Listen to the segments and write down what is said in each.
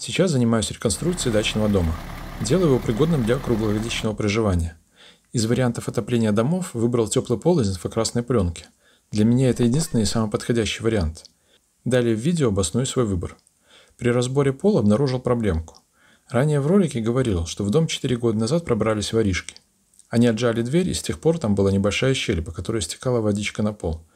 Сейчас занимаюсь реконструкцией дачного дома. Делаю его пригодным для круглогодичного проживания. Из вариантов отопления домов выбрал теплый пол из инфракрасной пленки. Для меня это единственный и самый подходящий вариант. Далее в видео обосную свой выбор. При разборе пола обнаружил проблемку. Ранее в ролике говорил, что в дом 4 года назад пробрались воришки. Они отжали дверь, и с тех пор там была небольшая щель, по которой стекала водичка на пол.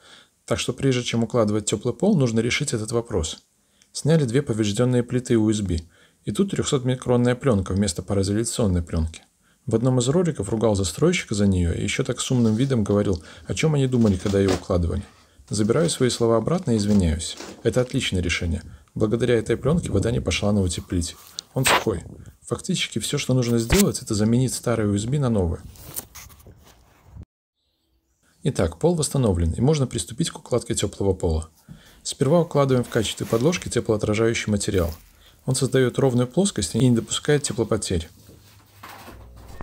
Так что прежде чем укладывать теплый пол, нужно решить этот вопрос – Сняли две поврежденные плиты USB, и тут 300-микронная пленка вместо пароизоляционной пленки. В одном из роликов ругал застройщика за нее и еще так с умным видом говорил, о чем они думали, когда ее укладывали. Забираю свои слова обратно и извиняюсь. Это отличное решение. Благодаря этой пленке вода не пошла на утеплитель. Он сухой. Фактически все, что нужно сделать, это заменить старые USB на новые. Итак, пол восстановлен, и можно приступить к укладке теплого пола. Сперва укладываем в качестве подложки теплоотражающий материал. Он создает ровную плоскость и не допускает теплопотерь.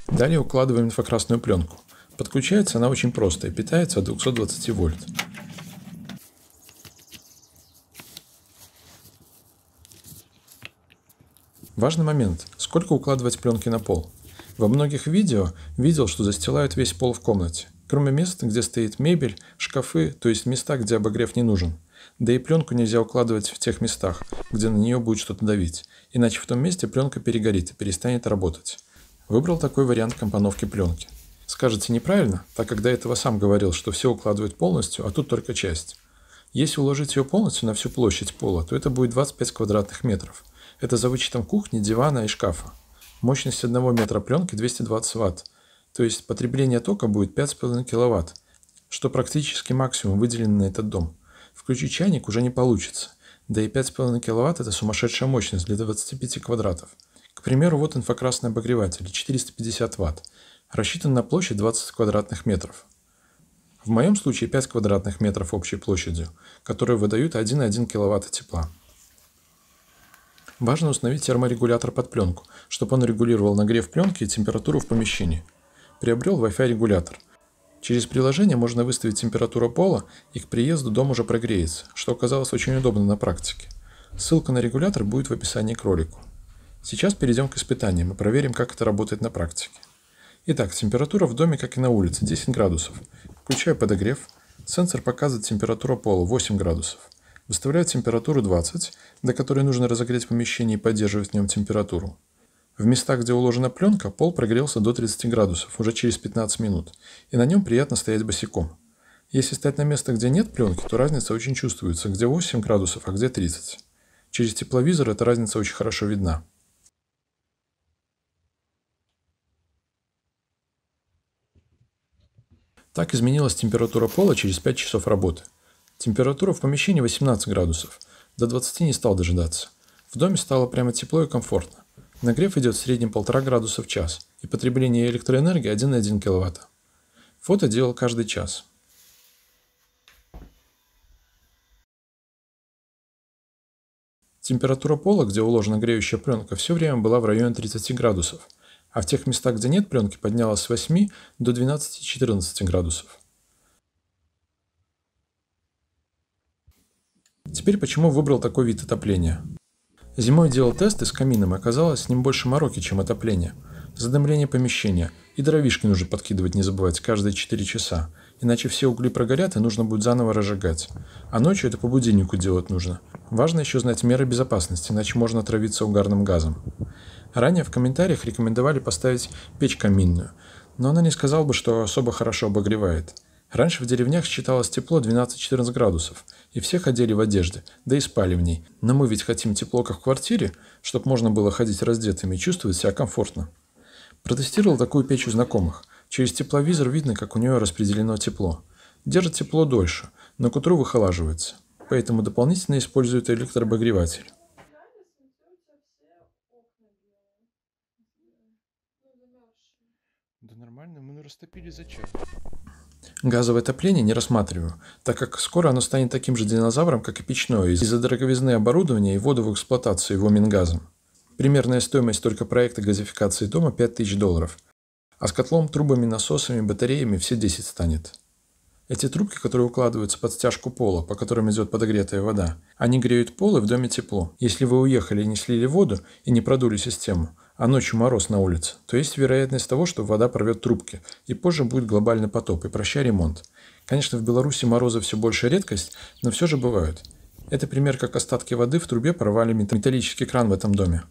Далее укладываем инфракрасную пленку. Подключается она очень просто и питается от 220 вольт. Важный момент. Сколько укладывать пленки на пол? Во многих видео видел, что застилают весь пол в комнате кроме мест, где стоит мебель, шкафы, то есть места, где обогрев не нужен. Да и пленку нельзя укладывать в тех местах, где на нее будет что-то давить, иначе в том месте пленка перегорит и перестанет работать. Выбрал такой вариант компоновки пленки. Скажете неправильно, так как до этого сам говорил, что все укладывают полностью, а тут только часть. Если уложить ее полностью на всю площадь пола, то это будет 25 квадратных метров. Это за вычетом кухни, дивана и шкафа. Мощность одного метра пленки 220 ватт. То есть потребление тока будет 5,5 кВт, что практически максимум выделен на этот дом. Включить чайник уже не получится. Да и 5,5 кВт – это сумасшедшая мощность для 25 квадратов. К примеру, вот инфракрасный обогреватель 450 Вт, рассчитан на площадь 20 квадратных метров. В моем случае 5 квадратных метров общей площадью, которые выдают 1,1 кВт тепла. Важно установить терморегулятор под пленку, чтобы он регулировал нагрев пленки и температуру в помещении – приобрел Wi-Fi регулятор. Через приложение можно выставить температуру пола, и к приезду дом уже прогреется, что оказалось очень удобно на практике. Ссылка на регулятор будет в описании к ролику. Сейчас перейдем к испытаниям и проверим, как это работает на практике. Итак, температура в доме, как и на улице, 10 градусов. Включаю подогрев. Сенсор показывает температуру пола 8 градусов. Выставляю температуру 20, до которой нужно разогреть помещение и поддерживать в нем температуру. В местах, где уложена пленка, пол прогрелся до 30 градусов уже через 15 минут, и на нем приятно стоять босиком. Если стоять на место, где нет пленки, то разница очень чувствуется, где 8 градусов, а где 30. Через тепловизор эта разница очень хорошо видна. Так изменилась температура пола через 5 часов работы. Температура в помещении 18 градусов. До 20 не стал дожидаться. В доме стало прямо тепло и комфортно. Нагрев идет в среднем 1,5 градуса в час, и потребление электроэнергии 1,1 кВт. Фото делал каждый час. Температура пола, где уложена греющая пленка, все время была в районе 30 градусов, а в тех местах, где нет пленки, поднялась с 8 до 12-14 градусов. Теперь почему выбрал такой вид отопления? Зимой делал тесты с камином, и оказалось с ним больше мороки, чем отопление. Задымление помещения. И дровишки нужно подкидывать, не забывать, каждые 4 часа. Иначе все угли прогорят, и нужно будет заново разжигать. А ночью это по будильнику делать нужно. Важно еще знать меры безопасности, иначе можно отравиться угарным газом. Ранее в комментариях рекомендовали поставить печь каминную, но она не сказала бы, что особо хорошо обогревает – Раньше в деревнях считалось тепло 12-14 градусов, и все ходили в одежде, да и спали в ней. Но мы ведь хотим тепло, как в квартире, чтобы можно было ходить раздетыми и чувствовать себя комфортно. Протестировал такую печь у знакомых. Через тепловизор видно, как у нее распределено тепло. Держит тепло дольше, но к утру выхолаживается. Поэтому дополнительно используют электрообогреватель. Да нормально, мы растопили за час. Газовое отопление не рассматриваю, так как скоро оно станет таким же динозавром, как и печное, из-за дороговизны оборудования и ввода в эксплуатацию его Мингазом. Примерная стоимость только проекта газификации дома 5000 долларов, а с котлом, трубами, насосами, батареями все 10 станет. Эти трубки, которые укладываются под стяжку пола, по которым идет подогретая вода, они греют пол и в доме тепло. Если вы уехали и не слили воду и не продули систему, а ночью мороз на улице, то есть вероятность того, что вода прорвет трубки, и позже будет глобальный потоп, и прощай ремонт. Конечно, в Беларуси морозы все больше редкость, но все же бывают. Это пример, как остатки воды в трубе порвали металлический кран в этом доме.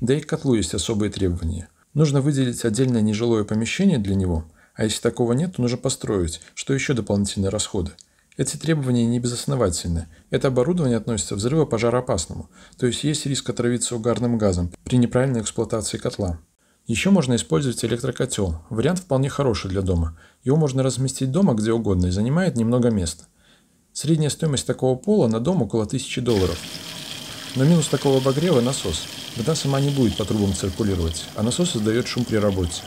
Да и к котлу есть особые требования. Нужно выделить отдельное нежилое помещение для него, а если такого нет, то нужно построить, что еще дополнительные расходы – эти требования не безосновательны. Это оборудование относится к взрывопожароопасному, то есть есть риск отравиться угарным газом при неправильной эксплуатации котла. Еще можно использовать электрокотел. Вариант вполне хороший для дома. Его можно разместить дома где угодно и занимает немного места. Средняя стоимость такого пола на дом около 1000 долларов. Но минус такого обогрева – насос. Вода сама не будет по трубам циркулировать, а насос создает шум при работе.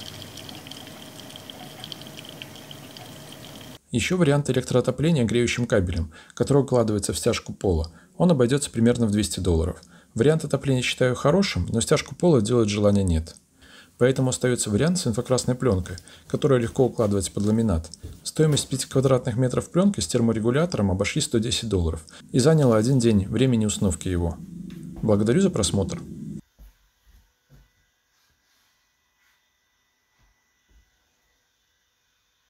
Еще вариант электроотопления греющим кабелем, который укладывается в стяжку пола. Он обойдется примерно в 200 долларов. Вариант отопления считаю хорошим, но стяжку пола делать желания нет. Поэтому остается вариант с инфракрасной пленкой, которая легко укладывается под ламинат. Стоимость 5 квадратных метров пленки с терморегулятором обошли 110 долларов и заняла один день времени установки его. Благодарю за просмотр.